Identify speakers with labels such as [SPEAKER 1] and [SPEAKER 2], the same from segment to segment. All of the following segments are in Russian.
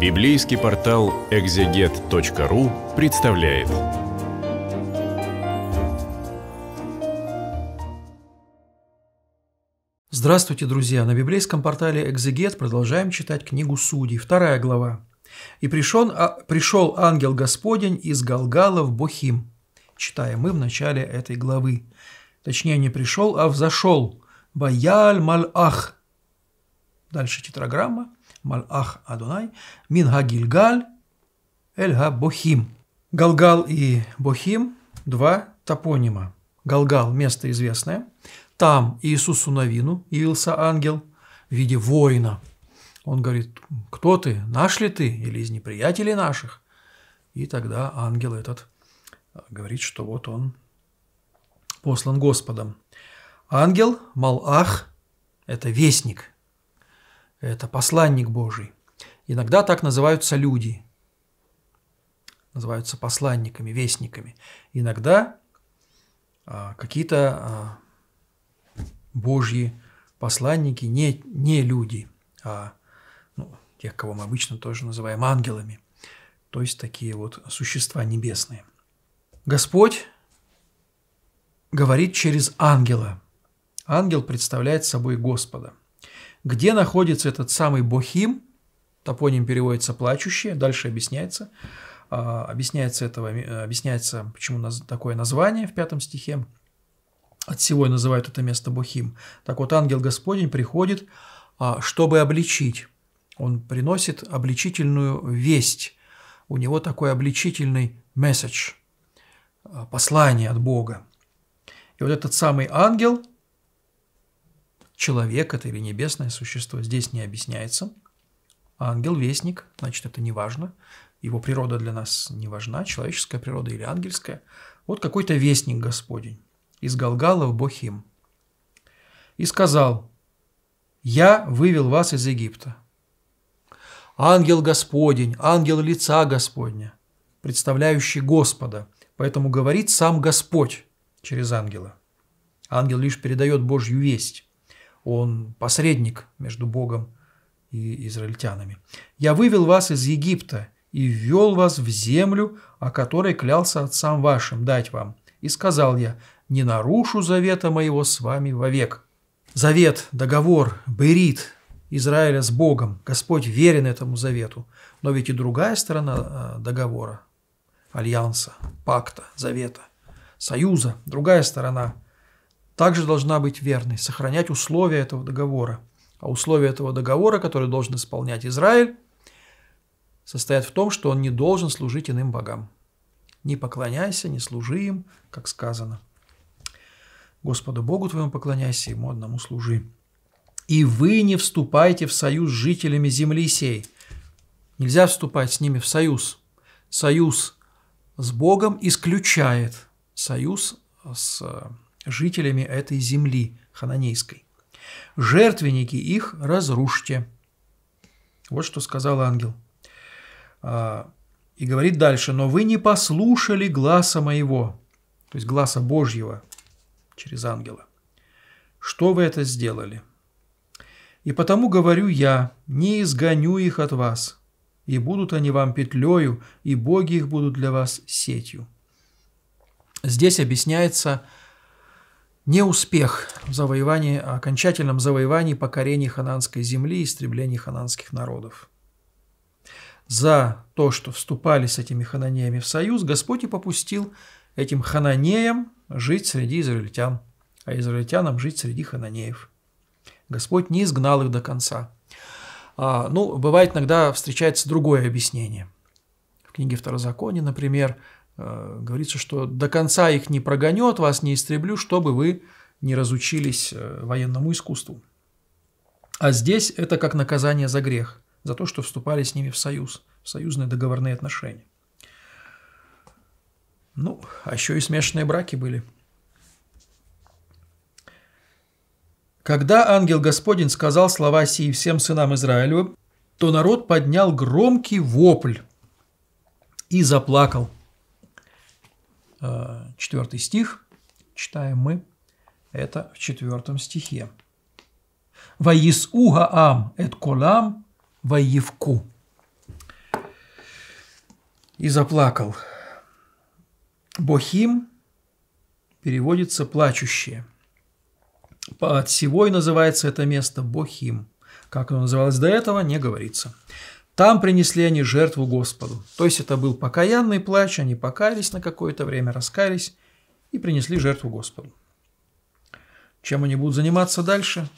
[SPEAKER 1] Библейский портал экзегет.ру представляет. Здравствуйте, друзья! На библейском портале «Экзегет» продолжаем читать книгу Судей, вторая глава. «И пришел, а, пришел ангел Господень из Галгала в Бохим», читаем мы в начале этой главы. Точнее, не пришел, а взошел. «Баяль маль ах». Дальше тетраграмма – Малах Адонай, Минга Гагильгаль, Эльга Бохим. Галгал и Бохим – два топонима. Галгал – место известное. Там Иисусу Новину явился ангел в виде воина. Он говорит, кто ты, наш ли ты или из неприятелей наших? И тогда ангел этот говорит, что вот он послан Господом. Ангел, Малах – это вестник, это посланник Божий. Иногда так называются люди, называются посланниками, вестниками. Иногда а, какие-то а, Божьи посланники не, не люди, а ну, тех, кого мы обычно тоже называем ангелами, то есть такие вот существа небесные. Господь говорит через ангела. Ангел представляет собой Господа – где находится этот самый Бохим, топоним переводится «плачущие», дальше объясняется, а, объясняется, этого, э, объясняется, почему такое название в пятом стихе, от всего и называют это место Бухим. Так вот, ангел Господень приходит, а, чтобы обличить. Он приносит обличительную весть. У него такой обличительный месседж, а, послание от Бога. И вот этот самый ангел – человек это или небесное существо, здесь не объясняется. ангел-вестник, значит, это не важно. Его природа для нас не важна, человеческая природа или ангельская. Вот какой-то вестник Господень из Галгала в Бохим. И сказал, «Я вывел вас из Египта». Ангел Господень, ангел лица Господня, представляющий Господа. Поэтому говорит сам Господь через ангела. Ангел лишь передает Божью весть. Он посредник между Богом и израильтянами. «Я вывел вас из Египта и ввел вас в землю, о которой клялся отцам вашим дать вам. И сказал я, не нарушу завета моего с вами вовек». Завет, договор, берит Израиля с Богом. Господь верен этому завету. Но ведь и другая сторона э, договора, альянса, пакта, завета, союза, другая сторона – также должна быть верной, сохранять условия этого договора. А условия этого договора, которые должен исполнять Израиль, состоят в том, что он не должен служить иным богам. Не поклоняйся, не служи им, как сказано. Господу Богу твоему поклоняйся, ему одному служи. И вы не вступайте в союз с жителями земли сей. Нельзя вступать с ними в союз. Союз с Богом исключает союз с э, жителями этой земли хананейской. Жертвенники их разрушьте. Вот что сказал ангел. А, и говорит дальше, но вы не послушали гласа моего, то есть гласа Божьего через ангела. Что вы это сделали? И потому говорю я, не изгоню их от вас, и будут они вам петлею, и боги их будут для вас сетью. Здесь объясняется неуспех в завоевании, а окончательном завоевании покорении хананской земли и истреблении хананских народов. За то, что вступали с этими хананеями в союз, Господь и попустил этим хананеям жить среди израильтян, а израильтянам жить среди хананеев. Господь не изгнал их до конца. А, ну, бывает иногда встречается другое объяснение. В книге Второзакония, например, Э, говорится, что до конца их не прогоню, от вас не истреблю, чтобы вы не разучились э, военному искусству. А здесь это как наказание за грех, за то, что вступали с ними в союз, в союзные договорные отношения. Ну, а еще и смешанные браки были. Когда ангел Господень сказал слова сии всем сынам Израилю, то народ поднял громкий вопль и заплакал, четвертый стих, читаем мы, это в четвертом стихе. «Ваис угаам эт колам ваевку». И заплакал. Бохим переводится «плачущие». От всего и называется это место Бохим. Как оно называлось до этого, не говорится. Там принесли они жертву Господу. То есть это был покаянный плач, они покаялись на какое-то время, раскаялись и принесли жертву Господу. Чем они будут заниматься дальше,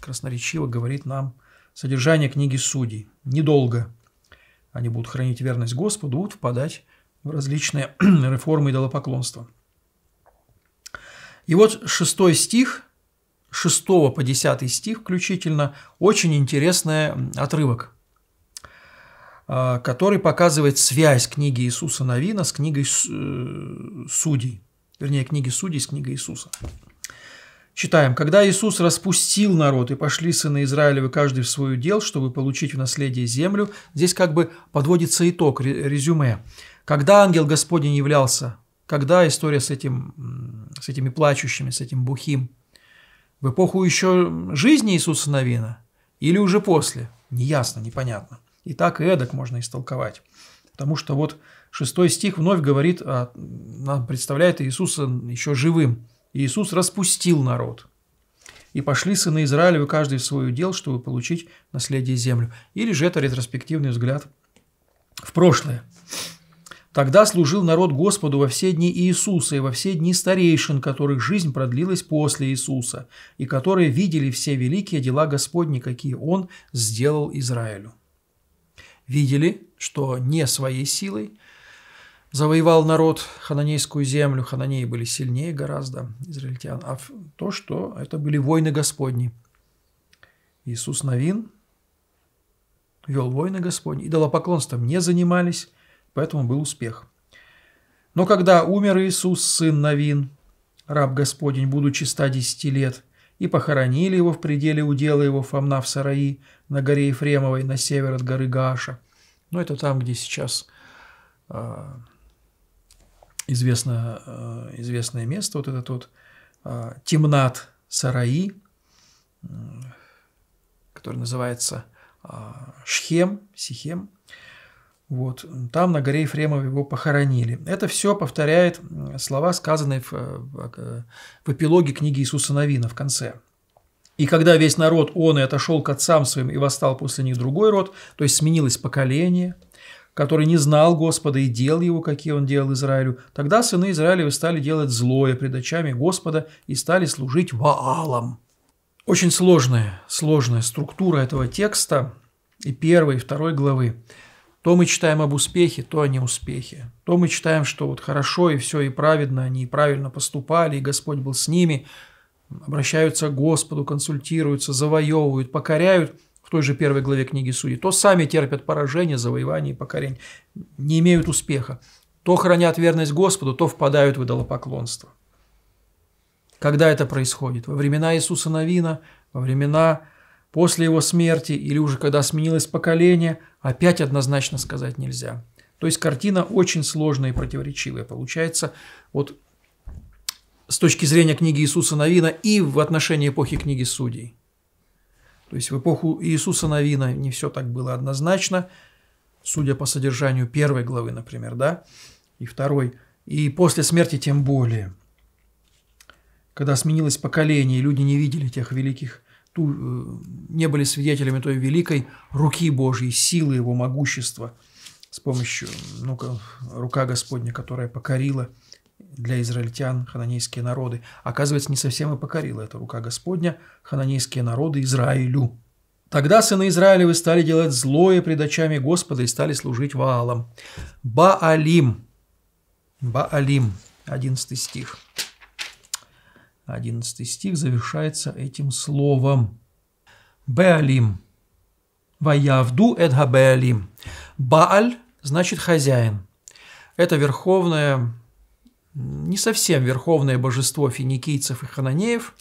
[SPEAKER 1] красноречиво говорит нам содержание книги Судей. Недолго они будут хранить верность Господу, будут впадать в различные реформы и идолопоклонства. И вот шестой стих, 6 по 10 стих включительно, очень интересный отрывок – а, который показывает связь книги Иисуса Новина с книгой э, Судей, вернее, книги Судей с книгой Иисуса. Читаем. «Когда Иисус распустил народ, и пошли сыны Израилевы каждый в свою дел, чтобы получить в наследие землю», здесь как бы подводится итог, резюме. «Когда ангел Господень являлся?» Когда история с, этим, с этими плачущими, с этим бухим? В эпоху еще жизни Иисуса Новина? Или уже после? Неясно, непонятно. И так и эдак можно истолковать. Потому что вот шестой стих вновь говорит, а, представляет Иисуса еще живым. Иисус распустил народ. И пошли сыны Израилевы каждый в свое дел, чтобы получить наследие землю. Или же это ретроспективный взгляд в прошлое. Тогда служил народ Господу во все дни Иисуса и во все дни старейшин, которых жизнь продлилась после Иисуса, и которые видели все великие дела Господни, какие Он сделал Израилю видели, что не своей силой завоевал народ хананейскую землю, хананеи были сильнее гораздо израильтян, а то, что это были войны Господни. Иисус Новин вел войны Господни, идолопоклонством не занимались, поэтому был успех. Но когда умер Иисус, сын Новин, раб Господень, будучи 110 лет, и похоронили его в пределе удела его Фомна в Сараи на горе Ефремовой на север от горы Гаша. ну, это там, где сейчас э, известно, э, известное место, вот этот вот э, Темнат Сараи, э, который называется э, Шхем, Сихем. Э, вот. Там на горе Ефремова его похоронили. Это все повторяет слова, сказанные в, э, э, в эпилоге книги Иисуса Новина в конце. «И когда весь народ он и отошел к отцам своим и восстал после них другой род, то есть сменилось поколение, который не знал Господа и делал его, какие он делал Израилю, тогда сыны Израилевы стали делать злое пред очами Господа и стали служить Ваалам». Очень сложная, сложная структура этого текста и первой, и второй главы. То мы читаем об успехе, то о неуспехе. То мы читаем, что вот хорошо и все, и праведно, они и правильно поступали, и Господь был с ними, обращаются к Господу, консультируются, завоевывают, покоряют в той же первой главе книги Судей, то сами терпят поражение, завоевание и покорение, не имеют успеха, то хранят верность Господу, то впадают в идолопоклонство. Когда это происходит? Во времена Иисуса Новина, во времена После его смерти или уже когда сменилось поколение, опять однозначно сказать нельзя. То есть картина очень сложная и противоречивая получается. Вот с точки зрения книги Иисуса Новина и в отношении эпохи книги Судей. То есть в эпоху Иисуса Новина не все так было однозначно, судя по содержанию первой главы, например, да, и второй. И после смерти тем более. Когда сменилось поколение, и люди не видели тех великих ту, э, не были свидетелями той великой руки Божьей, силы Его могущества с помощью, ну рука Господня, которая покорила для израильтян хананейские народы. Оказывается, не совсем и покорила эта рука Господня хананейские народы Израилю. Тогда сыны Израилевы стали делать злое пред очами Господа и стали служить Ваалам. Баалим. Баалим. 11 стих. 11 стих завершается этим словом. Беалим. Ваявду эдга Беалим. Бааль значит хозяин. Это верховное, не совсем верховное божество финикийцев и хананеев.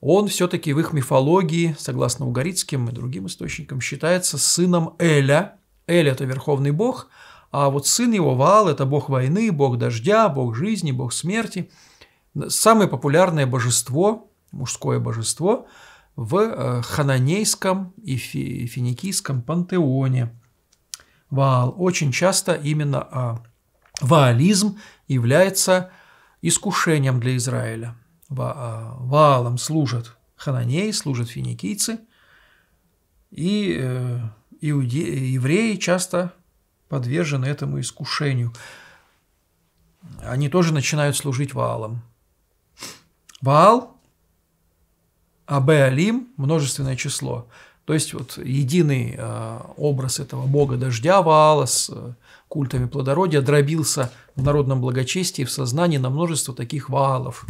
[SPEAKER 1] Он все-таки в их мифологии, согласно угарицким и другим источникам, считается сыном Эля. Эль – это верховный бог, а вот сын его Ваал – это бог войны, бог дождя, бог жизни, бог смерти – самое популярное божество, мужское божество, в э, хананейском и финикийском пантеоне. Ваал. Очень часто именно а, ваализм является искушением для Израиля. А, ваалом служат хананеи, служат финикийцы, и э, иуде... евреи часто подвержены этому искушению. Они тоже начинают служить Ваалом. Ваал, Абе Алим, множественное число. То есть вот единый а, образ этого бога дождя Ваала с э, культами плодородия дробился в народном благочестии, и в сознании на множество таких Ваалов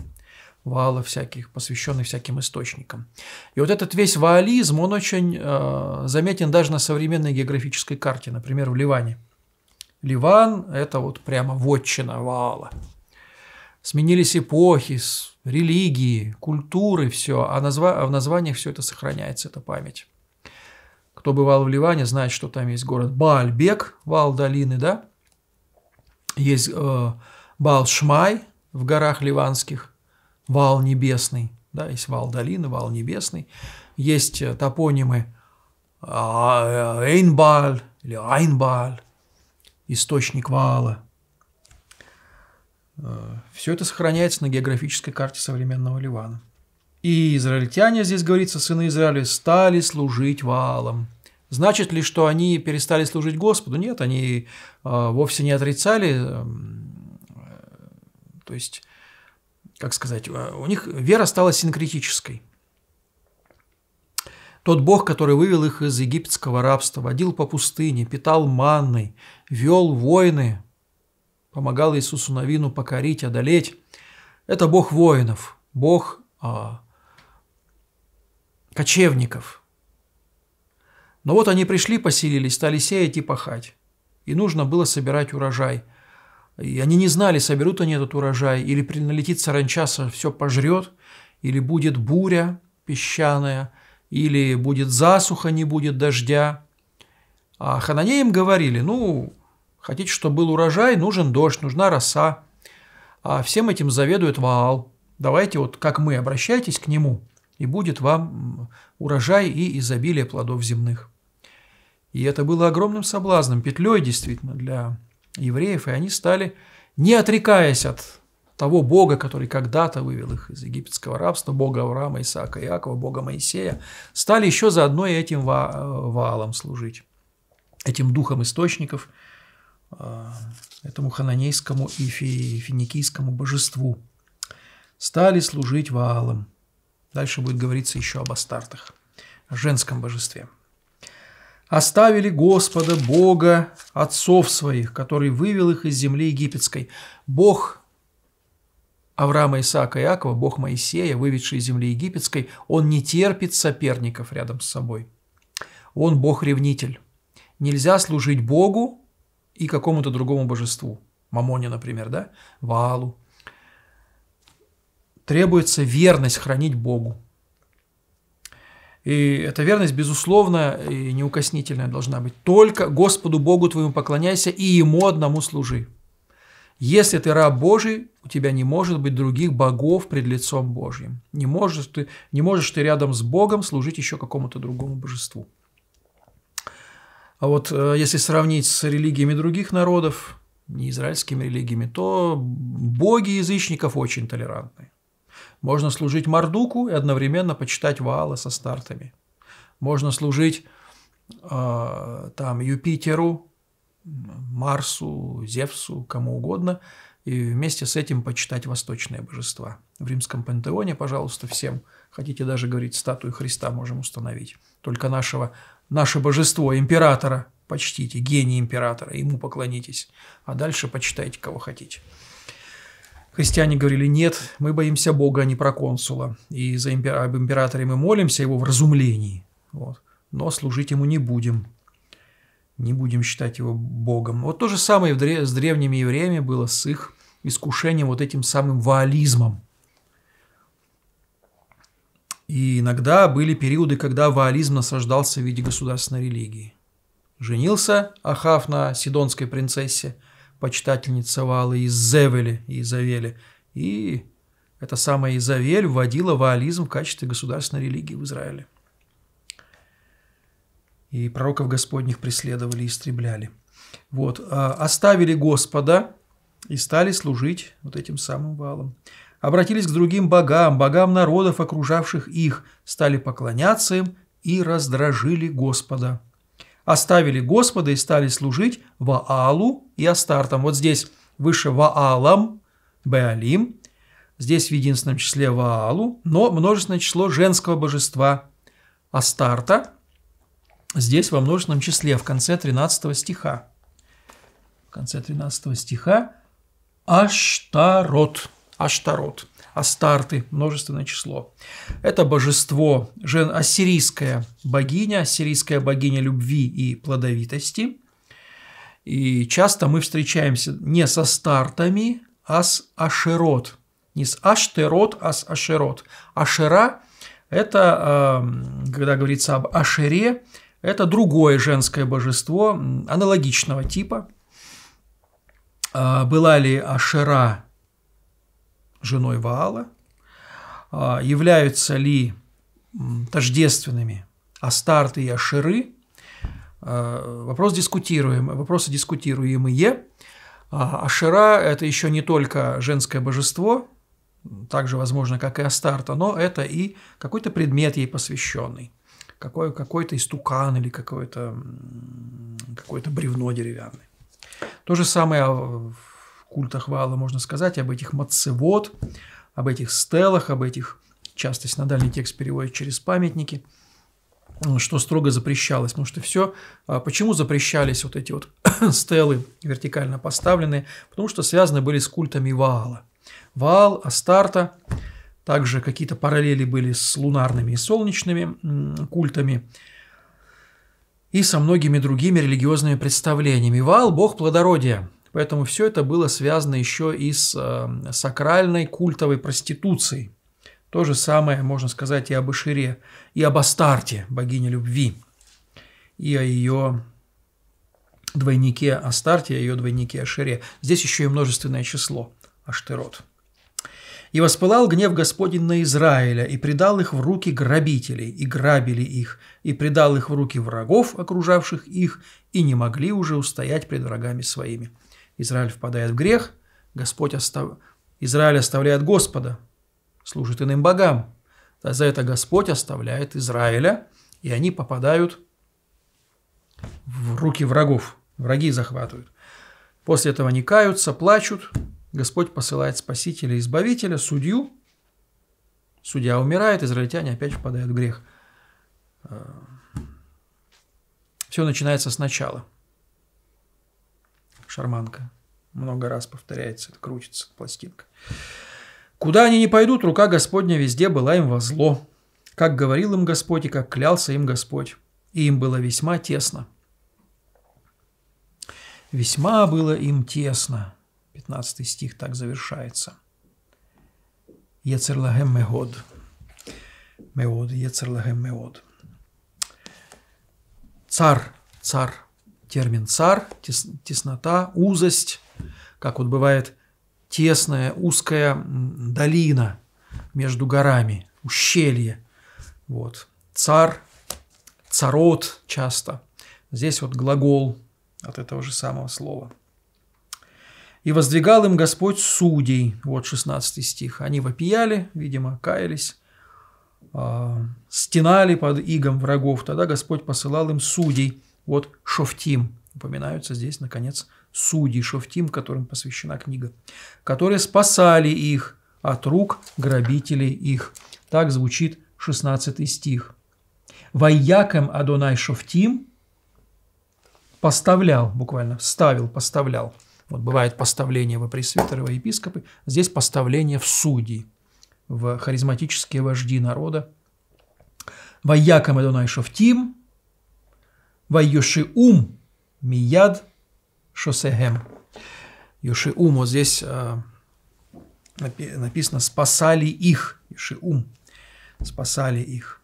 [SPEAKER 1] вала всяких, посвященных всяким источникам. И вот этот весь ваализм, он очень э, заметен даже на современной географической карте, например, в Ливане. Ливан – это вот прямо вотчина Ваала. Сменились эпохи, религии, культуры, все, а, в названиях все это сохраняется, эта память. Кто бывал в Ливане, знает, что там есть город Баальбек, Вал долины, да? Есть э, баал в горах ливанских, Вал Небесный, да, есть Вал долины, Вал Небесный. Есть э, топонимы а, э, Эйнбаль или Айнбаль, источник Вала – все это сохраняется на географической карте современного Ливана. И израильтяне, здесь говорится, сыны Израиля, стали служить Ваалам. Значит ли, что они перестали служить Господу? Нет, они а, вовсе не отрицали, эм, то есть, как сказать, а, у них вера стала синкретической. Тот Бог, который вывел их из египетского рабства, водил по пустыне, питал манной, вел войны помогал Иисусу Новину покорить, одолеть. Это Бог воинов, Бог а, кочевников. Но вот они пришли, поселились, стали сеять и пахать. И нужно было собирать урожай. И они не знали, соберут они этот урожай, или налетит саранча, все пожрет, или будет буря песчаная, или будет засуха, не будет дождя. А Хананеям говорили, ну, Хотите, чтобы был урожай, нужен дождь, нужна роса. А всем этим заведует Ваал. Давайте вот как мы, обращайтесь к нему, и будет вам урожай и изобилие плодов земных. И это было огромным соблазном, петлей действительно для евреев, и они стали, не отрекаясь от того Бога, который когда-то вывел их из египетского рабства, Бога Авраама, Исаака, Иакова, Бога Моисея, стали еще заодно и этим Ваалом э, служить, этим духом источников – Э, этому хананейскому и финикийскому божеству, стали служить Ваалам. Дальше будет говориться еще об Астартах, о женском божестве. «Оставили Господа, Бога, отцов своих, который вывел их из земли египетской. Бог Авраама, Исаака и Иакова, Бог Моисея, выведший из земли египетской, он не терпит соперников рядом с собой. Он Бог-ревнитель. Нельзя служить Богу, и какому-то другому божеству, Мамоне, например, да, валу, Требуется верность хранить Богу. И эта верность, безусловно, и неукоснительная должна быть. Только Господу Богу твоему поклоняйся и Ему одному служи. Если ты раб Божий, у тебя не может быть других богов пред лицом Божьим. Не можешь ты, не можешь ты рядом с Богом служить еще какому-то другому божеству. А вот э, если сравнить с религиями других народов, не израильскими религиями, то боги язычников очень толерантны. Можно служить Мардуку и одновременно почитать Вала со стартами. Можно служить э, там Юпитеру, Марсу, Зевсу, кому угодно, и вместе с этим почитать восточные божества. В римском пантеоне, пожалуйста, всем, хотите даже говорить, статую Христа можем установить, только нашего наше божество, императора. Почтите, гений императора, ему поклонитесь. А дальше почитайте, кого хотите. Христиане говорили, нет, мы боимся Бога, а не проконсула. И за импера об императоре мы молимся, его в разумлении. Вот. Но служить ему не будем. Не будем считать его Богом. Вот то же самое с древними евреями было с их искушением вот этим самым ваализмом – и иногда были периоды, когда ваализм наслаждался в виде государственной религии. Женился Ахав на сидонской принцессе, почитательнице Ваалы из Зевели, Изавели, и эта самая Изавель вводила ваализм в качестве государственной религии в Израиле. И пророков Господних преследовали и истребляли. Вот. А, оставили Господа и стали служить вот этим самым Валом обратились к другим богам, богам народов, окружавших их, стали поклоняться им и раздражили Господа. Оставили Господа и стали служить Ваалу и Астартам. Вот здесь выше Ваалам, Беалим, здесь в единственном числе Ваалу, но множественное число женского божества Астарта, здесь во множественном числе в конце 13 стиха. В конце 13 стиха Аштарот. Аштарот, Астарты, множественное число. Это божество, жен, ассирийская богиня, ассирийская богиня любви и плодовитости. И часто мы встречаемся не со стартами, а с Ашерот. Не с Аштерот, а с Ашерот. Ашера – это, эм, когда говорится об Ашере, это другое женское божество аналогичного типа. А, была ли Ашера женой Ваала, являются ли тождественными Астарты и Аширы, а, вопрос дискутируемый. вопросы дискутируемые. А, Ашира – это еще не только женское божество, также возможно, как и Астарта, но это и какой-то предмет ей посвященный, какой, какой-то истукан или какое-то какое бревно деревянное. То же самое а, культах Вала, можно сказать, об этих мацевод, об этих стелах, об этих, часто синодальный текст переводят через памятники, что строго запрещалось, потому что все, а почему запрещались вот эти вот стелы вертикально поставленные, потому что связаны были с культами Ваала. Ваал, Астарта, также какие-то параллели были с лунарными и солнечными культами и со многими другими религиозными представлениями. Ваал – бог плодородия, Поэтому все это было связано еще и с э, сакральной культовой проституцией. То же самое можно сказать и об Ишире, и об Астарте, богине любви, и о ее двойнике Астарте, и о ее двойнике Ашире. Здесь еще и множественное число – Аштерот. «И воспылал гнев Господень на Израиля, и предал их в руки грабителей, и грабили их, и предал их в руки врагов, окружавших их, и не могли уже устоять пред врагами своими». Израиль впадает в грех, Господь остав... Израиль оставляет Господа, служит иным богам. А за это Господь оставляет Израиля, и они попадают в руки врагов. Враги захватывают. После этого они каются, плачут. Господь посылает Спасителя, Избавителя, судью. Судья умирает, израильтяне опять впадают в грех. Э, Все начинается сначала – шарманка. Много раз повторяется, это крутится пластинка. «Куда они не пойдут, рука Господня везде была им во зло. Как говорил им Господь и как клялся им Господь. И им было весьма тесно». «Весьма было им тесно». 15 стих так завершается. «Ецерлагем мегод». Меод, Ецерлагем меод. Цар, цар – термин «цар», тес, теснота, узость, как вот бывает тесная, узкая долина между горами, ущелье. Вот. Цар, царот часто. Здесь вот глагол от этого же самого слова. «И воздвигал им Господь судей». Вот 16 стих. Они вопияли, видимо, каялись, а, стенали под игом врагов. Тогда Господь посылал им судей – вот Шофтим. Упоминаются здесь, наконец, судьи Шофтим, которым посвящена книга, которые спасали их от рук грабителей их. Так звучит 16 стих. «Вайяком Адонай Шофтим» поставлял, буквально ставил, поставлял. Вот бывает поставление во пресвитеры, во епископы, здесь поставление в судьи, в харизматические вожди народа. «Вайяком Адонай Шофтим» Вайюшиум мияд шосегем. Юшиум, вот здесь а, написано «спасали их». Юшиум. Спасали их.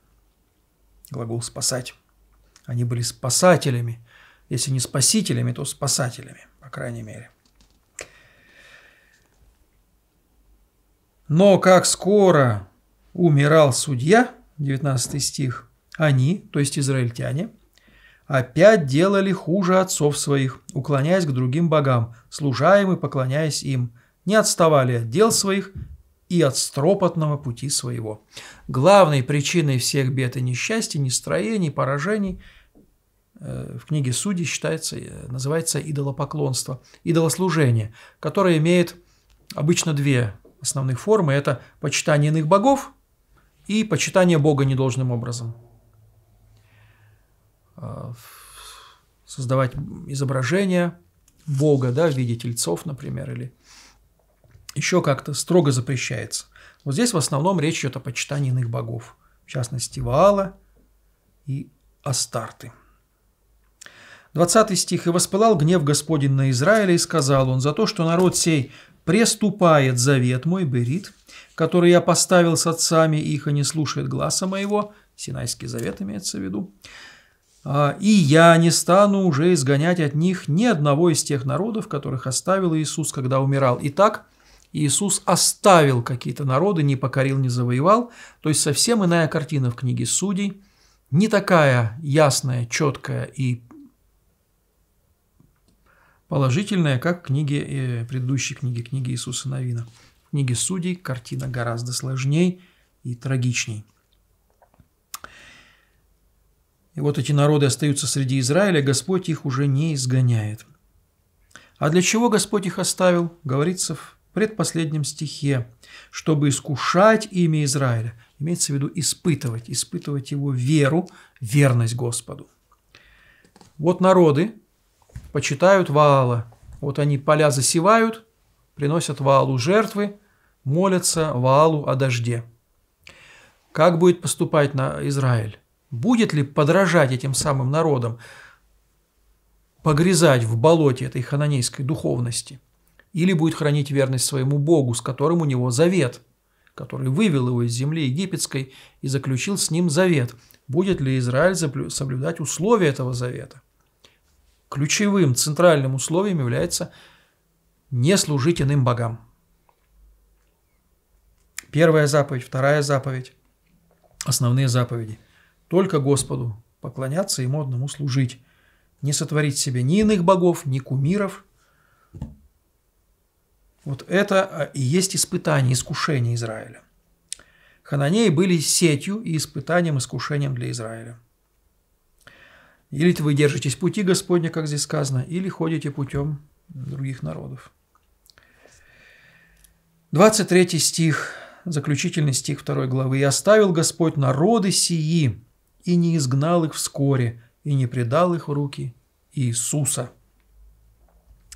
[SPEAKER 1] Глагол «спасать». Они были спасателями. Если не спасителями, то спасателями, по крайней мере. Но как скоро умирал судья, 19 стих, они, то есть израильтяне – опять делали хуже отцов своих, уклоняясь к другим богам, служа им и поклоняясь им, не отставали от дел своих и от стропотного пути своего. Главной причиной всех бед и несчастий, нестроений, поражений э, в книге Судей считается, э, называется идолопоклонство, идолослужение, которое имеет обычно две основные формы – это почитание иных богов и почитание Бога недолжным образом. Э, создавать изображения Бога, да, в виде тельцов, например, или еще как-то строго запрещается. Вот здесь в основном речь идет о почитании иных богов, в частности Ваала и Астарты. 20 стих. «И воспылал гнев Господень на Израиля, и сказал он, за то, что народ сей преступает завет мой, Берит, который я поставил с отцами их, и не слушает глаза моего». Синайский завет имеется в виду. А, и я не стану уже изгонять от них ни одного из тех народов, которых оставил Иисус, когда умирал. Итак, Иисус оставил какие-то народы, не покорил, не завоевал. То есть совсем иная картина в книге Судей, не такая ясная, четкая и положительная, как в книге, э, предыдущей книге, книги Иисуса Новина. В книге Судей картина гораздо сложней и трагичней. И вот эти народы остаются среди Израиля, Господь их уже не изгоняет. А для чего Господь их оставил, говорится в предпоследнем стихе, чтобы искушать имя Израиля. Имеется в виду испытывать, испытывать его веру, верность Господу. Вот народы почитают Ваала. Вот они поля засевают, приносят Ваалу жертвы, молятся Ваалу о дожде. Как будет поступать на Израиль? Будет ли подражать этим самым народам, погрязать в болоте этой хананейской духовности? Или будет хранить верность своему Богу, с которым у него завет, который вывел его из земли египетской и заключил с ним завет? Будет ли Израиль соблюдать условия этого завета? Ключевым, центральным условием является «не служить иным богам». Первая заповедь, вторая заповедь, основные заповеди – только Господу, поклоняться Ему одному служить, не сотворить себе ни иных богов, ни кумиров. Вот это а, и есть испытание, искушение Израиля. Хананеи были сетью и испытанием, искушением для Израиля. Или вы держитесь пути Господня, как здесь сказано, или ходите путем других народов. 23 стих, заключительный стих 2 главы. «И оставил Господь народы сии, и не изгнал их вскоре, и не предал их в руки Иисуса.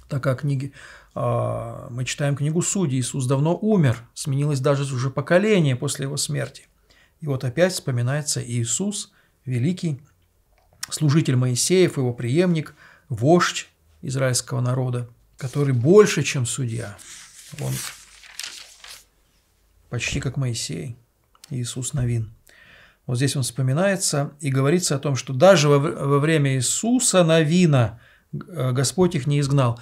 [SPEAKER 1] Такая о а, мы читаем книгу Судей. Иисус давно умер, сменилось даже уже поколение после его смерти. И вот опять вспоминается Иисус, великий служитель Моисеев, его преемник, вождь израильского народа, который больше, чем судья. Он почти как Моисей, Иисус Новин – вот здесь он вспоминается и говорится о том, что даже во, время Иисуса Новина э, Господь их не изгнал.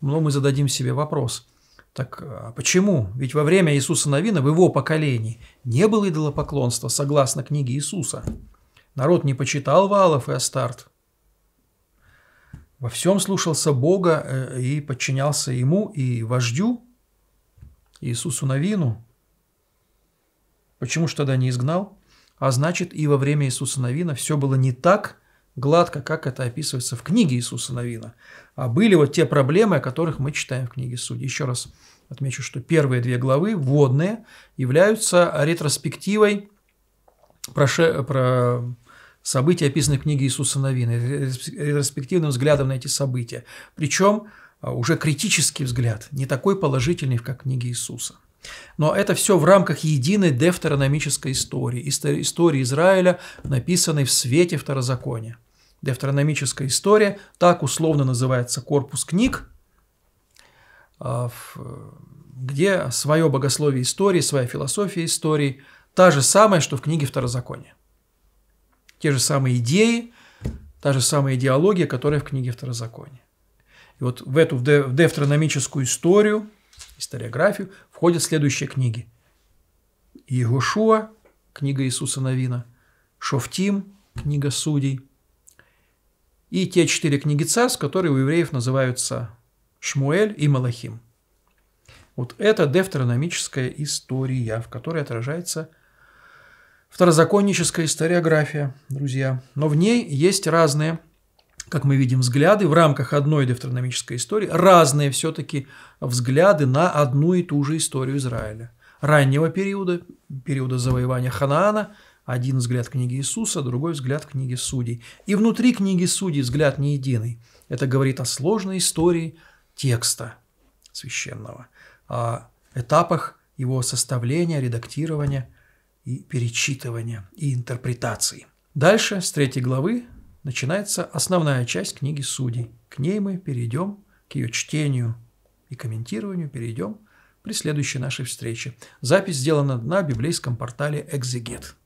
[SPEAKER 1] Но мы зададим себе вопрос. Так э, а почему? Ведь во время Иисуса Новина, в его поколении, не было идолопоклонства, согласно книге Иисуса. Народ не почитал Валов и Астарт. Во всем слушался Бога э, и подчинялся Ему и вождю, Иисусу Новину. Почему ж тогда не изгнал? а значит и во время Иисуса Новина все было не так гладко, как это описывается в книге Иисуса Новина. А были вот те проблемы, о которых мы читаем в книге Судей. Еще раз отмечу, что первые две главы, вводные, являются ретроспективой проше... про события, описанные в книге Иисуса Новина, ретроспективным взглядом на эти события. Причем а, уже критический взгляд, не такой положительный, как в книге Иисуса. Но это все в рамках единой дефтерономической истории, истории Израиля, написанной в свете второзакония. Дефтерономическая история, так условно называется корпус книг, а, где свое богословие истории, своя философия истории, та же самая, что в книге второзакония. Те же самые идеи, та же самая идеология, которая в книге второзакония. И вот в эту в дефтерономическую историю – историографию, входят следующие книги. Иегушуа, книга Иисуса Новина, Шофтим, книга Судей, и те четыре книги царств, которые у евреев называются Шмуэль и Малахим. Вот это дефтерономическая история, в которой отражается второзаконническая историография, друзья. Но в ней есть разные как мы видим, взгляды в рамках одной дефтрономической истории, разные все-таки взгляды на одну и ту же историю Израиля. Раннего периода, периода завоевания Ханаана, один взгляд книги Иисуса, другой взгляд книги Судей. И внутри книги Судей взгляд не единый. Это говорит о сложной истории текста священного, о этапах его составления, редактирования и перечитывания и интерпретации. Дальше с третьей главы начинается основная часть книги Судей. К ней мы перейдем, к ее чтению и комментированию перейдем при следующей нашей встрече. Запись сделана на библейском портале «Экзегет».